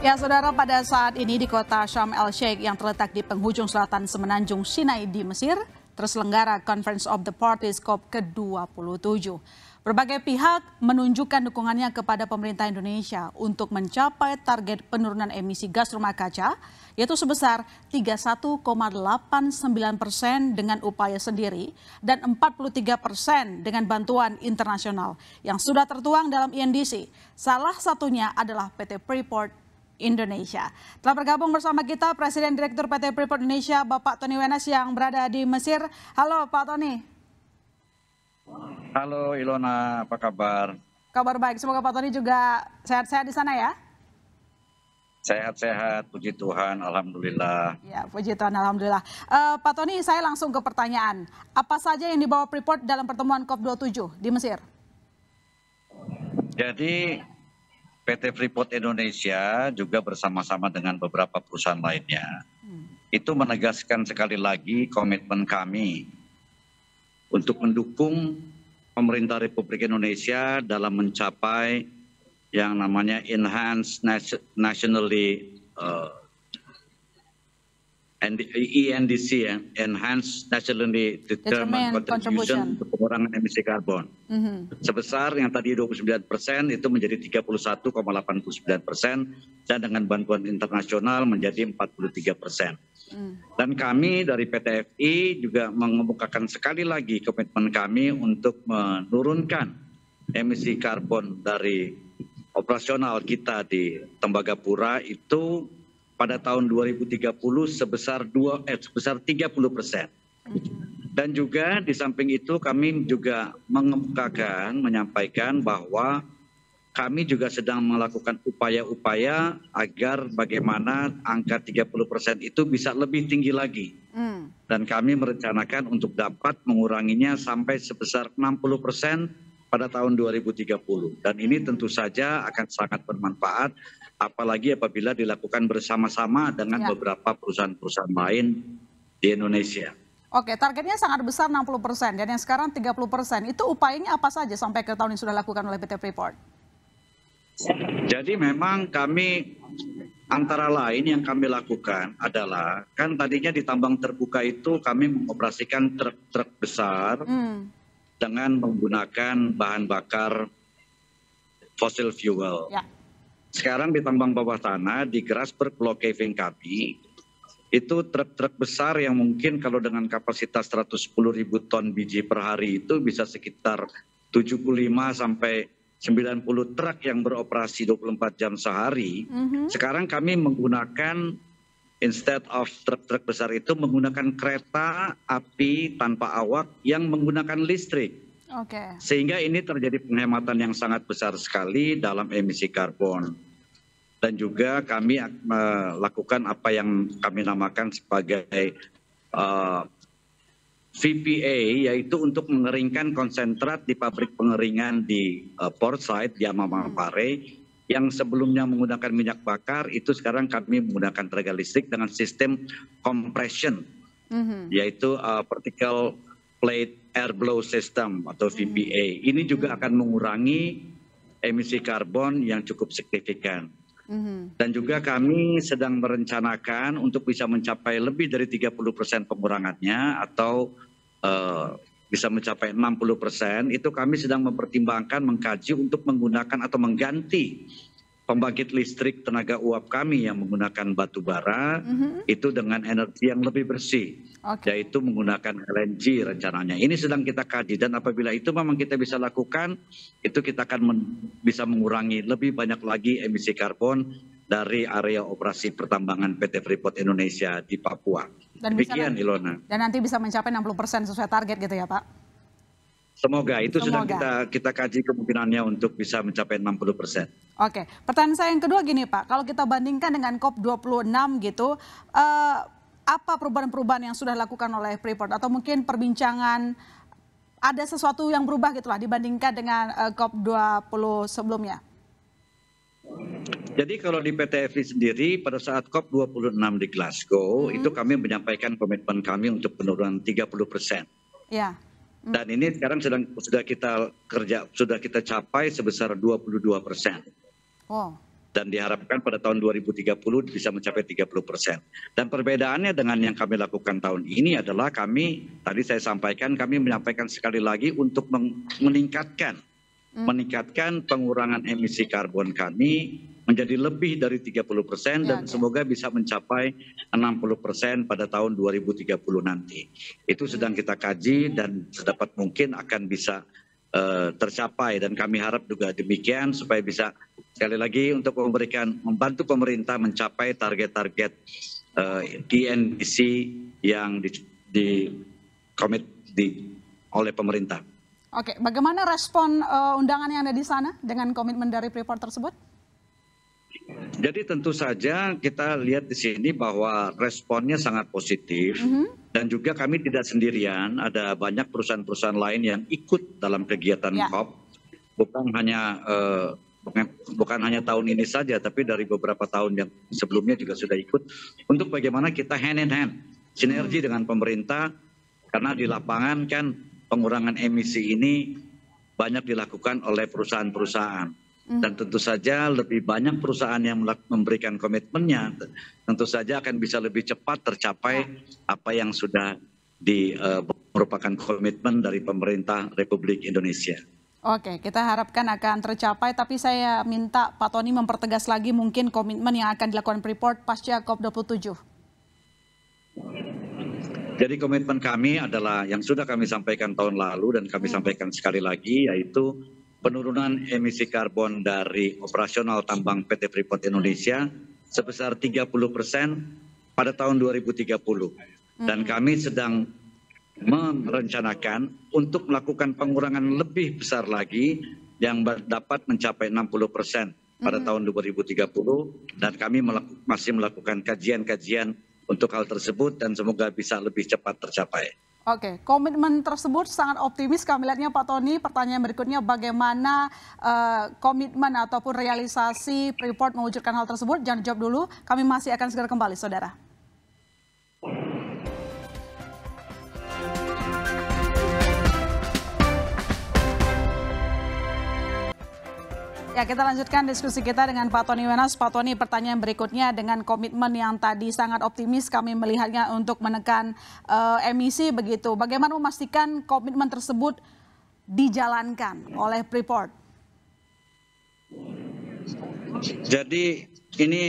Ya, saudara, pada saat ini di kota Sham El Sheikh yang terletak di penghujung selatan semenanjung Sinai di Mesir, terselenggara Conference of the Parties COP ke-27. Berbagai pihak menunjukkan dukungannya kepada pemerintah Indonesia untuk mencapai target penurunan emisi gas rumah kaca, yaitu sebesar 31,89 persen dengan upaya sendiri dan 43 persen dengan bantuan internasional yang sudah tertuang dalam INDC. Salah satunya adalah PT Freeport Indonesia. Telah bergabung bersama kita Presiden Direktur PT Freeport Indonesia Bapak Tony Wenas yang berada di Mesir. Halo Pak Tony. Halo Ilona, apa kabar? Kabar baik, semoga Pak Tony juga sehat-sehat di sana ya. Sehat-sehat, puji Tuhan, Alhamdulillah. Ya, puji Tuhan, Alhamdulillah. Uh, Pak Tony, saya langsung ke pertanyaan. Apa saja yang dibawa Freeport dalam pertemuan COP27 di Mesir? Jadi, PT Freeport Indonesia juga bersama-sama dengan beberapa perusahaan lainnya hmm. itu menegaskan sekali lagi komitmen kami untuk mendukung pemerintah Republik Indonesia dalam mencapai yang namanya enhanced nationally uh, and the ENDC ya, Enhanced Nationally Determined Contribution untuk pengurangan emisi karbon. Mm -hmm. Sebesar yang tadi 29 persen itu menjadi 31,89 persen dan dengan bantuan internasional menjadi 43 persen. Mm. Dan kami dari PT FI juga mengemukakan sekali lagi komitmen kami untuk menurunkan emisi karbon dari operasional kita di Tembagapura itu pada tahun 2030 sebesar dua eh, sebesar 30 persen. Dan juga di samping itu kami juga mengemukakan, menyampaikan bahwa kami juga sedang melakukan upaya-upaya agar bagaimana angka 30 persen itu bisa lebih tinggi lagi. Hmm. Dan kami merencanakan untuk dapat menguranginya sampai sebesar 60 persen pada tahun 2030. Dan ini tentu saja akan sangat bermanfaat apalagi apabila dilakukan bersama-sama dengan ya. beberapa perusahaan-perusahaan lain di Indonesia. Oke, targetnya sangat besar 60 persen dan yang sekarang 30 persen. Itu upayanya apa saja sampai ke tahun yang sudah dilakukan oleh PT Freeport? Jadi memang kami antara lain yang kami lakukan adalah kan tadinya di tambang terbuka itu kami mengoperasikan truk-truk besar. Hmm dengan menggunakan bahan bakar fosil fuel. Ya. Sekarang di tambang bawah tanah di Grasberg Block Caving Kapi, itu truk-truk besar yang mungkin kalau dengan kapasitas 110 ribu ton biji per hari itu bisa sekitar 75 sampai 90 truk yang beroperasi 24 jam sehari. Mm -hmm. Sekarang kami menggunakan instead of truk-truk besar itu menggunakan kereta api tanpa awak yang menggunakan listrik. Okay. Sehingga ini terjadi penghematan yang sangat besar sekali dalam emisi karbon. Dan juga kami eh, melakukan apa yang kami namakan sebagai uh, eh, VPA, yaitu untuk mengeringkan konsentrat di pabrik pengeringan di uh, eh, Port Side, di Amamapare, yang sebelumnya menggunakan minyak bakar itu sekarang kami menggunakan tenaga listrik dengan sistem compression mm-hmm. yaitu uh, particle plate air blow system atau VPA. Mm-hmm. Ini juga mhm. akan mengurangi emisi karbon yang cukup signifikan. Mm-hmm. Dan juga kami sedang merencanakan untuk bisa mencapai lebih dari 30 persen pengurangannya atau uh, bisa mencapai 60 persen, itu kami sedang mempertimbangkan mengkaji untuk menggunakan atau mengganti pembangkit listrik tenaga uap kami yang menggunakan batu bara mm -hmm. itu dengan energi yang lebih bersih, okay. yaitu menggunakan LNG rencananya. Ini sedang kita kaji dan apabila itu memang kita bisa lakukan, itu kita akan men bisa mengurangi lebih banyak lagi emisi karbon dari area operasi pertambangan PT Freeport Indonesia di Papua. Dan Demikian nanti, Ilona. Dan nanti bisa mencapai 60% sesuai target gitu ya Pak? Semoga itu Semoga. sudah kita kita kaji kemungkinannya untuk bisa mencapai 60 persen. Oke, pertanyaan saya yang kedua gini Pak, kalau kita bandingkan dengan COP 26 gitu, eh, apa perubahan-perubahan yang sudah dilakukan oleh Freeport atau mungkin perbincangan ada sesuatu yang berubah gitulah dibandingkan dengan eh, COP 20 sebelumnya? Iya. Jadi kalau di PT FI sendiri pada saat COP26 di Glasgow hmm. itu kami menyampaikan komitmen kami untuk penurunan 30 persen. Ya. Hmm. Dan ini sekarang sedang sudah kita kerja sudah kita capai sebesar 22 persen. Dan diharapkan pada tahun 2030 bisa mencapai 30 persen. Dan perbedaannya dengan yang kami lakukan tahun ini adalah kami tadi saya sampaikan kami menyampaikan sekali lagi untuk meningkatkan hmm. meningkatkan pengurangan emisi karbon kami menjadi lebih dari 30 persen dan ya, semoga bisa mencapai 60 persen pada tahun 2030 nanti. Itu sedang kita kaji dan sedapat mungkin akan bisa uh, tercapai dan kami harap juga demikian supaya bisa sekali lagi untuk memberikan membantu pemerintah mencapai target-target uh, yang di, di komit di oleh pemerintah. Oke, bagaimana respon uh, undangan yang ada di sana dengan komitmen dari Freeport tersebut? Jadi tentu saja kita lihat di sini bahwa responnya sangat positif mm -hmm. dan juga kami tidak sendirian, ada banyak perusahaan-perusahaan lain yang ikut dalam kegiatan yeah. COP. Bukan hanya uh, bukan, hanya tahun ini saja tapi dari beberapa tahun yang sebelumnya juga sudah ikut untuk bagaimana kita hand in hand sinergi mm -hmm. dengan pemerintah karena di lapangan kan pengurangan emisi ini banyak dilakukan oleh perusahaan-perusahaan. Hmm. dan tentu saja lebih banyak perusahaan yang memberikan komitmennya tentu saja akan bisa lebih cepat tercapai ya. apa yang sudah di uh, merupakan komitmen dari pemerintah Republik Indonesia. Oke, kita harapkan akan tercapai, tapi saya minta Pak Tony mempertegas lagi mungkin komitmen yang akan dilakukan Freeport pasca COP27. Jadi komitmen kami adalah yang sudah kami sampaikan tahun lalu dan kami hmm. sampaikan sekali lagi, yaitu penurunan emisi karbon dari operasional tambang PT Freeport Indonesia sebesar 30 persen pada tahun 2030. Dan hmm. kami sedang merencanakan untuk melakukan pengurangan lebih besar lagi yang dapat mencapai 60 persen pada hmm. tahun 2030 dan kami masih melakukan kajian-kajian untuk hal tersebut dan semoga bisa lebih cepat tercapai. Oke, komitmen tersebut sangat optimis kami lihatnya Pak Tony. Pertanyaan berikutnya bagaimana uh, komitmen ataupun realisasi Freeport mewujudkan hal tersebut? Jangan jawab dulu, kami masih akan segera kembali Saudara. Ya, kita lanjutkan diskusi kita dengan Pak Tony Wenas. Pak Tony, pertanyaan berikutnya dengan komitmen yang tadi sangat optimis kami melihatnya untuk menekan uh, emisi begitu. Bagaimana memastikan komitmen tersebut dijalankan oleh Freeport? Jadi ini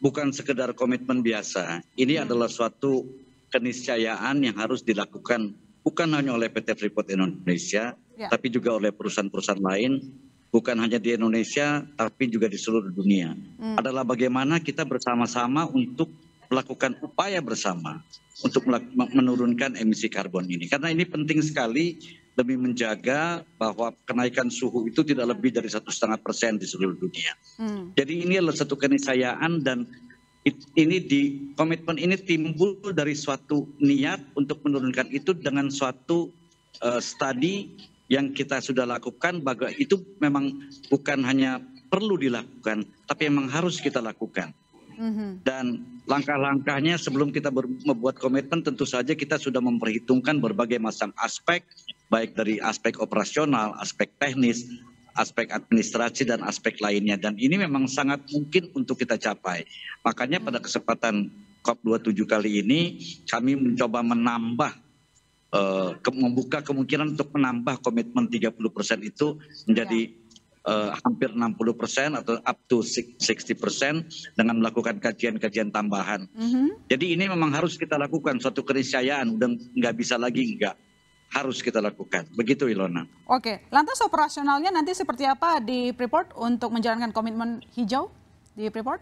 bukan sekedar komitmen biasa. Ini hmm. adalah suatu keniscayaan yang harus dilakukan bukan hanya oleh PT Freeport Indonesia, ya. tapi juga oleh perusahaan-perusahaan lain bukan hanya di Indonesia tapi juga di seluruh dunia hmm. adalah bagaimana kita bersama-sama untuk melakukan upaya bersama untuk menurunkan emisi karbon ini karena ini penting sekali demi menjaga bahwa kenaikan suhu itu tidak lebih dari satu setengah persen di seluruh dunia. Hmm. Jadi ini adalah satu keniscayaan dan ini di komitmen ini timbul dari suatu niat untuk menurunkan itu dengan suatu uh, studi yang kita sudah lakukan bahwa itu memang bukan hanya perlu dilakukan, tapi memang harus kita lakukan. Mm-hmm. Dan langkah-langkahnya sebelum kita membuat komitmen tentu saja kita sudah memperhitungkan berbagai macam aspek, baik dari aspek operasional, aspek teknis, aspek administrasi dan aspek lainnya. Dan ini memang sangat mungkin untuk kita capai. Makanya pada kesempatan COP27 kali ini kami mencoba menambah uh, ke membuka kemungkinan untuk menambah komitmen 30% persen itu menjadi uh, hampir 60% persen atau up to 60% persen dengan melakukan kajian-kajian tambahan. Mm -hmm. Jadi ini memang harus kita lakukan suatu keniscayaan udah nggak bisa lagi nggak harus kita lakukan. Begitu Ilona. Oke, lantas operasionalnya nanti seperti apa di Freeport untuk menjalankan komitmen hijau di Freeport?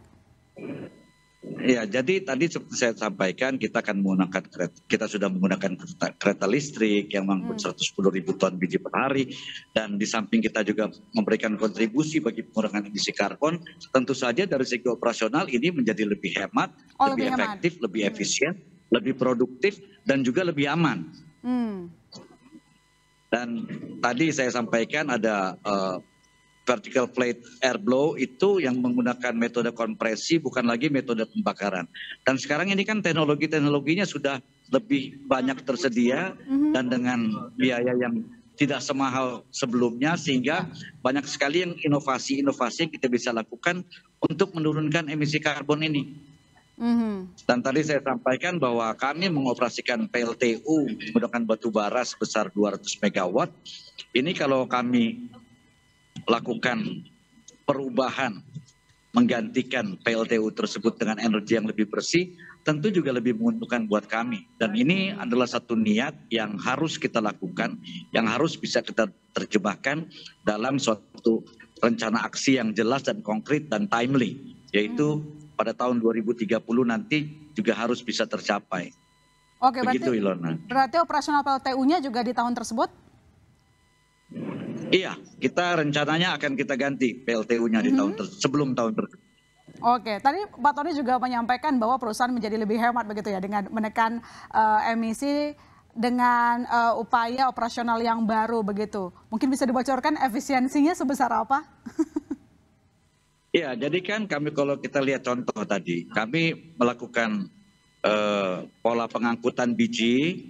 Ya, jadi tadi seperti saya sampaikan kita akan menggunakan kereta, kita sudah menggunakan kereta, kereta listrik yang mengangkut hmm. 110 ribu ton biji per hari dan di samping kita juga memberikan kontribusi bagi pengurangan emisi karbon. Tentu saja dari segi operasional ini menjadi lebih hemat, oh, lebih, lebih hemat. efektif, lebih hmm. efisien, lebih produktif dan juga lebih aman. Hmm. Dan tadi saya sampaikan ada uh, vertical plate air blow itu yang menggunakan metode kompresi bukan lagi metode pembakaran. Dan sekarang ini kan teknologi-teknologinya sudah lebih banyak tersedia mm-hmm. dan dengan biaya yang tidak semahal sebelumnya sehingga banyak sekali yang inovasi-inovasi kita bisa lakukan untuk menurunkan emisi karbon ini. Mm-hmm. Dan tadi saya sampaikan bahwa kami mengoperasikan PLTU menggunakan batu bara sebesar 200 MW. Ini kalau kami lakukan perubahan menggantikan PLTU tersebut dengan energi yang lebih bersih tentu juga lebih menguntungkan buat kami dan ini adalah satu niat yang harus kita lakukan yang harus bisa kita terjemahkan dalam suatu rencana aksi yang jelas dan konkret dan timely yaitu pada tahun 2030 nanti juga harus bisa tercapai. Oke, Begitu, berarti, Ilona. berarti operasional PLTU-nya juga di tahun tersebut Iya, kita rencananya akan kita ganti PLTU-nya di mm-hmm. tahun ter sebelum tahun tersebut. Oke, tadi Pak Tony juga menyampaikan bahwa perusahaan menjadi lebih hemat begitu ya dengan menekan uh, emisi dengan uh, upaya operasional yang baru begitu. Mungkin bisa dibocorkan efisiensinya sebesar apa? Iya, jadi kan kami kalau kita lihat contoh tadi, kami melakukan uh, pola pengangkutan biji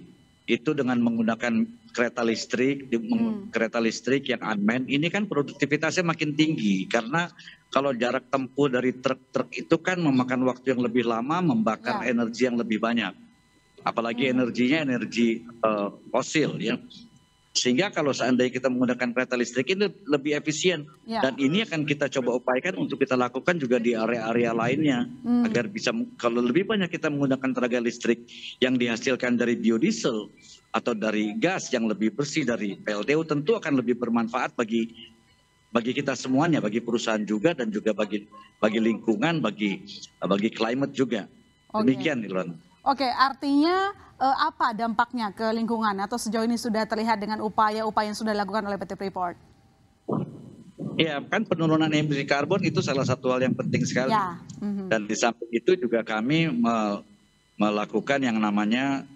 itu dengan menggunakan kereta listrik, hmm. kereta listrik yang unmanned, ini kan produktivitasnya makin tinggi karena kalau jarak tempuh dari truk-truk itu kan memakan waktu yang lebih lama, membakar ya. energi yang lebih banyak. Apalagi hmm. energinya energi uh, fosil ya. Sehingga kalau seandainya kita menggunakan kereta listrik ini lebih efisien ya. dan ini akan kita coba upayakan untuk kita lakukan juga di area-area lainnya hmm. agar bisa kalau lebih banyak kita menggunakan tenaga listrik yang dihasilkan dari biodiesel atau dari gas yang lebih bersih dari PLTU tentu akan lebih bermanfaat bagi bagi kita semuanya, bagi perusahaan juga dan juga bagi bagi lingkungan, bagi bagi climate juga. Demikian, Ilon. Oke, artinya eh, apa dampaknya ke lingkungan atau sejauh ini sudah terlihat dengan upaya-upaya yang sudah dilakukan oleh PT Freeport? Ya, kan penurunan emisi karbon itu salah satu hal yang penting sekali. Ya. Mm-hmm. Dan di samping itu juga kami melakukan yang namanya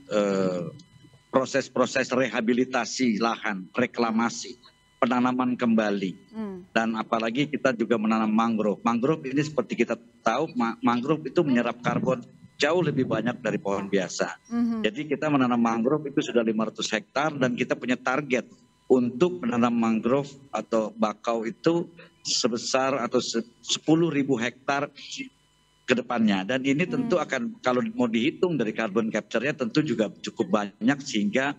proses eh, proses-proses rehabilitasi lahan, reklamasi, penanaman kembali. Mm. Dan apalagi kita juga menanam mangrove. Mangrove ini seperti kita tahu, mangrove itu menyerap karbon jauh lebih banyak dari pohon biasa. Mm-hmm. Jadi kita menanam mangrove itu sudah 500 hektar dan kita punya target untuk menanam mangrove atau bakau itu sebesar atau 10.000 hektar ke depannya dan ini tentu hmm. akan kalau mau dihitung dari carbon capture-nya tentu juga cukup banyak sehingga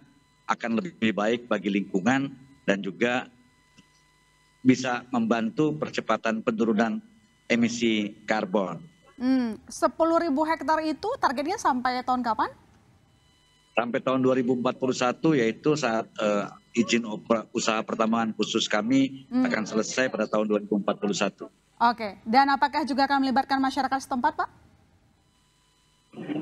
akan lebih baik bagi lingkungan dan juga bisa membantu percepatan penurunan emisi karbon. Hmm, sepuluh ribu hektar itu targetnya sampai tahun kapan? Sampai tahun 2041 yaitu saat uh, izin usaha pertambangan khusus kami hmm. akan selesai pada tahun 2041. Oke, dan apakah juga akan melibatkan masyarakat setempat, Pak?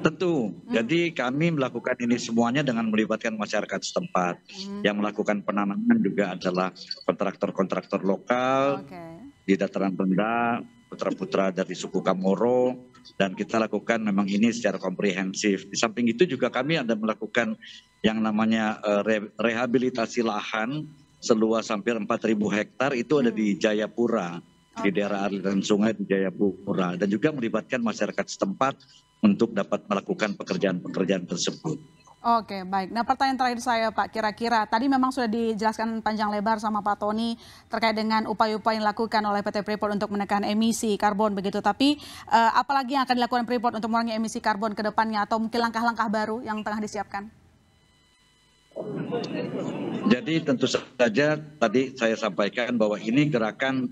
Tentu. Hmm. Jadi kami melakukan ini semuanya dengan melibatkan masyarakat setempat. Hmm. Yang melakukan penanaman juga adalah kontraktor-kontraktor lokal okay. di dataran rendah, putra-putra dari suku Kamoro dan kita lakukan memang ini secara komprehensif. Di samping itu juga kami ada melakukan yang namanya eh, rehabilitasi lahan seluas hampir 4.000 hektar itu ada di hmm. Jayapura di daerah aliran sungai di Jayapura dan juga melibatkan masyarakat setempat untuk dapat melakukan pekerjaan-pekerjaan tersebut. Oke, baik. Nah, pertanyaan terakhir saya, Pak, kira-kira tadi memang sudah dijelaskan panjang lebar sama Pak Tony terkait dengan upaya-upaya yang dilakukan oleh PT Freeport untuk menekan emisi karbon begitu. Tapi eh, apalagi yang akan dilakukan Freeport untuk mengurangi emisi karbon ke depannya atau mungkin langkah-langkah baru yang tengah disiapkan? Jadi tentu saja tadi saya sampaikan bahwa ini gerakan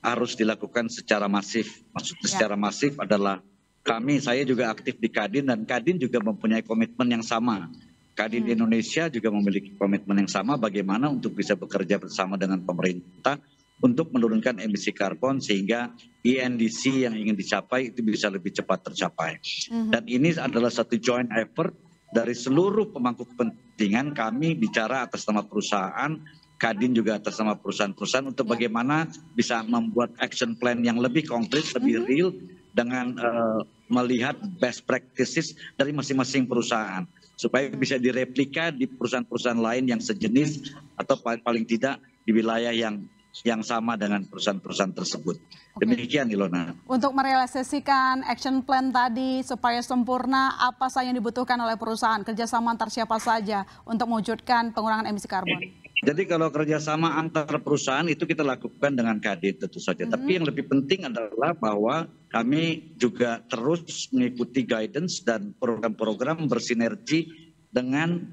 harus dilakukan secara masif. Maksudnya ya. secara masif adalah kami saya juga aktif di Kadin dan Kadin juga mempunyai komitmen yang sama. Kadin hmm. Indonesia juga memiliki komitmen yang sama bagaimana untuk bisa bekerja bersama dengan pemerintah untuk menurunkan emisi karbon sehingga INDC e yang ingin dicapai itu bisa lebih cepat tercapai. Hmm. Dan ini adalah satu joint effort dari seluruh pemangku kepentingan kami bicara atas nama perusahaan, Kadin juga atas nama perusahaan-perusahaan untuk ya. bagaimana bisa membuat action plan yang lebih konkret, lebih hmm. real dengan uh, melihat best practices dari masing-masing perusahaan supaya bisa direplika di perusahaan-perusahaan lain yang sejenis atau paling, tidak di wilayah yang yang sama dengan perusahaan-perusahaan tersebut. Demikian Ilona. Untuk merealisasikan action plan tadi supaya sempurna, apa saja yang dibutuhkan oleh perusahaan, kerjasama antar siapa saja untuk mewujudkan pengurangan emisi karbon? Jadi kalau kerjasama antar perusahaan itu kita lakukan dengan kadin tentu saja. Mm -hmm. Tapi yang lebih penting adalah bahwa kami juga terus mengikuti guidance dan program-program bersinergi dengan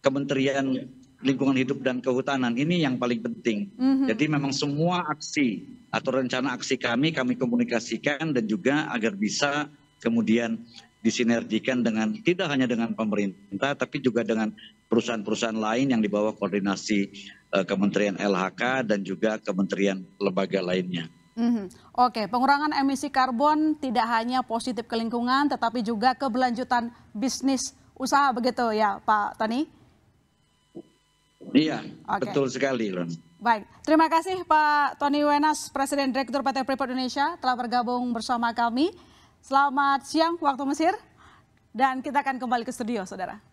Kementerian ya. Lingkungan Hidup dan Kehutanan. Ini yang paling penting. Mm -hmm. Jadi memang semua aksi atau rencana aksi kami kami komunikasikan dan juga agar bisa kemudian disinergikan dengan tidak hanya dengan pemerintah tapi juga dengan perusahaan-perusahaan lain yang dibawa koordinasi uh, Kementerian LHK dan juga kementerian lembaga lainnya. Mm -hmm. Oke, pengurangan emisi karbon tidak hanya positif ke lingkungan tetapi juga keberlanjutan bisnis usaha begitu ya Pak Tani? Iya, okay. betul sekali Lon. Baik, terima kasih Pak Tony Wenas, Presiden Direktur PT Freeport Indonesia telah bergabung bersama kami. Selamat siang waktu Mesir dan kita akan kembali ke studio, saudara.